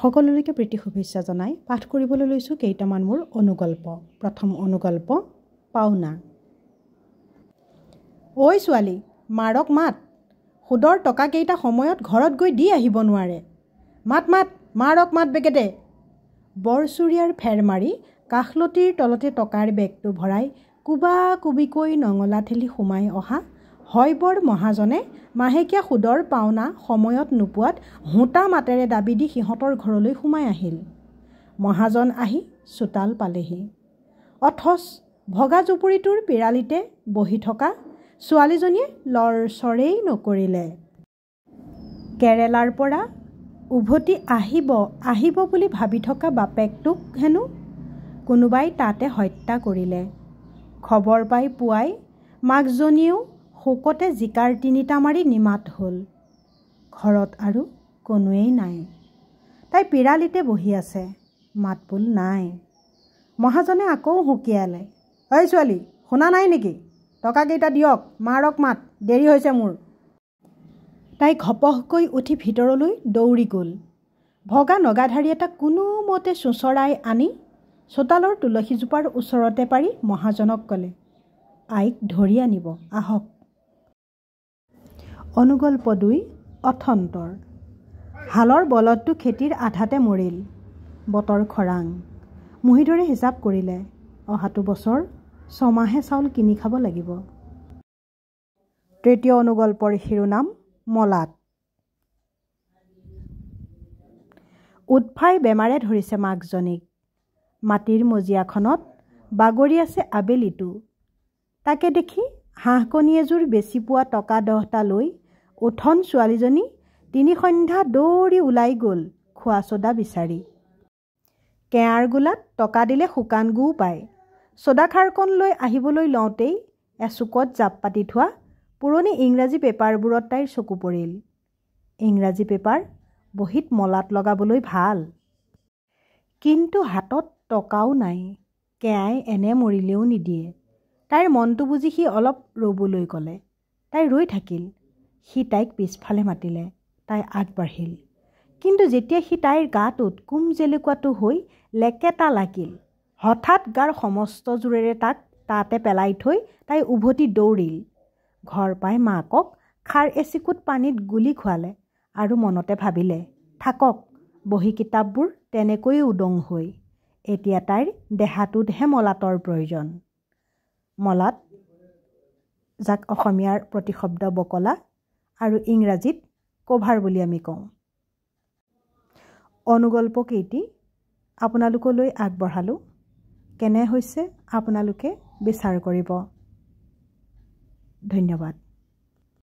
সকলোলৈকে প্ৰীতি শুভেচ্ছা জনাই পাঠ কৰিবলৈ লৈছোঁ কেইটামান মোৰ অনুগল্প প্ৰথম অনুগল্প পাওনা ঐ ছোৱালী মাৰক মাত সুদৰ টকাকেইটা সময়ত ঘৰত গৈ দি আহিব নোৱাৰে মাত মাত মাৰক মাত বেগেদে বৰচুৰীয়াৰ ফেৰ মাৰি কাষলতিৰ তলতে টকাৰ বেগটো ভৰাই কুবা কুবিকৈ নঙলা ঠেলি সোমাই অহা হয় বৰ মহাজনে মাহেকীয়া সুদৰ পাওনা সময়ত নোপোৱাত হোঁতা মাতেৰে দাবী দি সিহঁতৰ ঘৰলৈ সোমাই আহিল মহাজন আহি চোতাল পালেহি অথচ ভগা জুপুৰিটোৰ পিৰালিতে বহি থকা ছোৱালীজনীয়ে লৰ চৰেই নকৰিলে কেৰেলাৰ পৰা উভতি আহিব আহিব বুলি ভাবি থকা বাপেকটোক হেনো কোনোবাই তাতে হত্যা কৰিলে খবৰ পাই পুৱাই মাকজনীয়েও শোকতে জিকাৰ তিনিটা মাৰি নিমাত হ'ল ঘৰত আৰু কোনোৱেই নাই তাই পিৰালিতে বহি আছে মাত বোল নাই মহাজনে আকৌ সুকীয়ালে ঐ ছোৱালী শুনা নাই নেকি টকাকেইটা দিয়ক মাৰক মাত দেৰি হৈছে মোৰ তাই ঘপহকৈ উঠি ভিতৰলৈ দৌৰি গ'ল ভগা নগাধাৰী এটা কোনোমতে চোঁচৰাই আনি চোতালৰ তুলসীজোপাৰ ওচৰতে পাৰি মহাজনক ক'লে আইক ধৰি আনিব আহক অনুগল্প দুই অথন্তৰ হালৰ বলতটো খেতিৰ আধাতে মৰিল বতৰ খৰাং মুহিদৰে হিচাপ কৰিলে অহাটো বছৰ ছমাহে চাউল কিনি খাব লাগিব তৃতীয় অনুগল্পৰ শিৰোনাম মলাত উৎফাই বেমাৰে ধৰিছে মাকজনীক মাটিৰ মজিয়াখনত বাগৰি আছে আবেলিটো তাকে দেখি হাঁহ কণী এযোৰ বেচি পোৱা টকা দহটা লৈ উঠন ছোৱালীজনী তিনি সন্ধ্যা দৌৰি ওলাই গ'ল খোৱা চ'দা বিচাৰি কেয়াৰ গোলাত টকা দিলে শুকান গুও পায় চ'দা খাৰখন লৈ আহিবলৈ লওঁতেই এচুকত জাপ পাতি থোৱা পুৰণি ইংৰাজী পেপাৰবোৰত তাইৰ চকু পৰিল ইংৰাজী পেপাৰ বহীত মলাত লগাবলৈ ভাল কিন্তু হাতত টকাও নাই কেয়াই এনে মৰিলেও নিদিয়ে তাইৰ মনটো বুজি সি অলপ ৰ'বলৈ ক'লে তাই ৰৈ থাকিল সি তাইক পিছফালে মাতিলে তাই আগবাঢ়িল কিন্তু যেতিয়া সি তাইৰ গাটোত কুম জেলেকুৱাটো হৈ লেকেটা লাগিল হঠাৎ গাৰ সমস্ত জোৰেৰে তাক তাতে পেলাই থৈ তাই উভতি দৌৰিল ঘৰ পাই মাকক খাৰ এচিকুত পানীত গুলি খোৱালে আৰু মনতে ভাবিলে থাকক বহী কিতাপবোৰ তেনেকৈয়ে উদং হৈ এতিয়া তাইৰ দেহাটোতহে মলাটৰ প্ৰয়োজন মলাত যাক অসমীয়াৰ প্ৰতিশব্দ বকলা আৰু ইংৰাজীত কভাৰ বুলি আমি কওঁ অনুগল্প কেইটি আপোনালোকলৈ আগবঢ়ালোঁ কেনে হৈছে আপোনালোকে বিচাৰ কৰিব ধন্যবাদ